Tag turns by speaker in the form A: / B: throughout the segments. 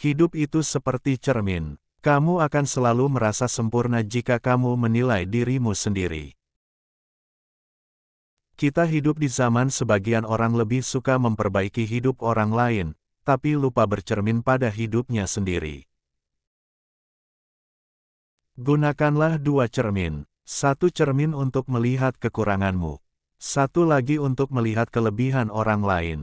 A: Hidup itu seperti cermin. Kamu akan selalu merasa sempurna jika kamu menilai dirimu sendiri. Kita hidup di zaman sebagian orang lebih suka memperbaiki hidup orang lain, tapi lupa bercermin pada hidupnya sendiri. Gunakanlah dua cermin, satu cermin untuk melihat kekuranganmu, satu lagi untuk melihat kelebihan orang lain.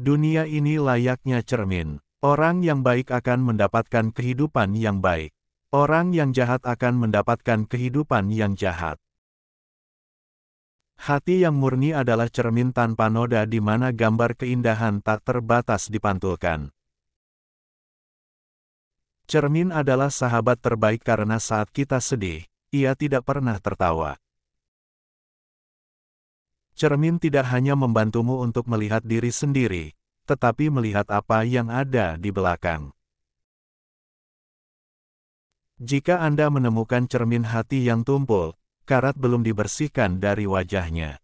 A: Dunia ini layaknya cermin. Orang yang baik akan mendapatkan kehidupan yang baik. Orang yang jahat akan mendapatkan kehidupan yang jahat. Hati yang murni adalah cermin tanpa noda di mana gambar keindahan tak terbatas dipantulkan. Cermin adalah sahabat terbaik karena saat kita sedih, ia tidak pernah tertawa. Cermin tidak hanya membantumu untuk melihat diri sendiri, tetapi melihat apa yang ada di belakang. Jika Anda menemukan cermin hati yang tumpul, karat belum dibersihkan dari wajahnya.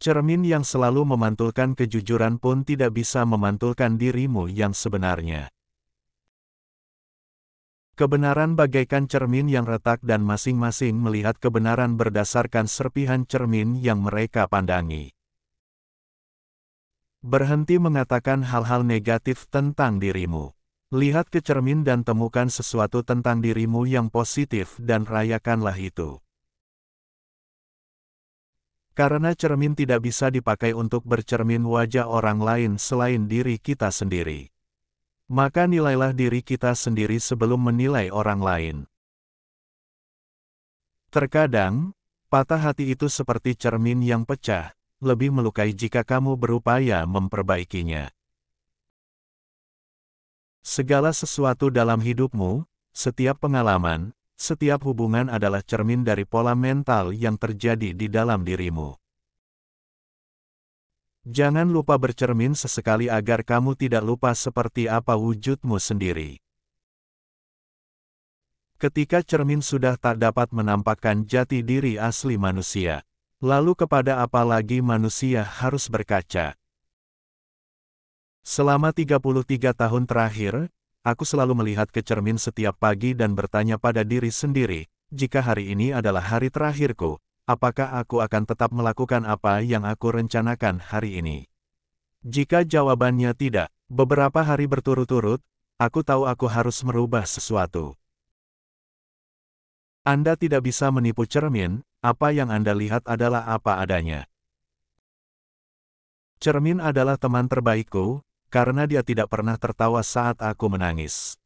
A: Cermin yang selalu memantulkan kejujuran pun tidak bisa memantulkan dirimu yang sebenarnya. Kebenaran bagaikan cermin yang retak dan masing-masing melihat kebenaran berdasarkan serpihan cermin yang mereka pandangi. Berhenti mengatakan hal-hal negatif tentang dirimu. Lihat ke cermin dan temukan sesuatu tentang dirimu yang positif dan rayakanlah itu. Karena cermin tidak bisa dipakai untuk bercermin wajah orang lain selain diri kita sendiri. Maka nilailah diri kita sendiri sebelum menilai orang lain. Terkadang, patah hati itu seperti cermin yang pecah, lebih melukai jika kamu berupaya memperbaikinya. Segala sesuatu dalam hidupmu, setiap pengalaman, setiap hubungan adalah cermin dari pola mental yang terjadi di dalam dirimu. Jangan lupa bercermin sesekali agar kamu tidak lupa seperti apa wujudmu sendiri. Ketika cermin sudah tak dapat menampakkan jati diri asli manusia, Lalu kepada apa lagi manusia harus berkaca? Selama 33 tahun terakhir, aku selalu melihat ke cermin setiap pagi dan bertanya pada diri sendiri, jika hari ini adalah hari terakhirku, apakah aku akan tetap melakukan apa yang aku rencanakan hari ini? Jika jawabannya tidak, beberapa hari berturut-turut, aku tahu aku harus merubah sesuatu. Anda tidak bisa menipu cermin, apa yang Anda lihat adalah apa adanya. Cermin adalah teman terbaikku, karena dia tidak pernah tertawa saat aku menangis.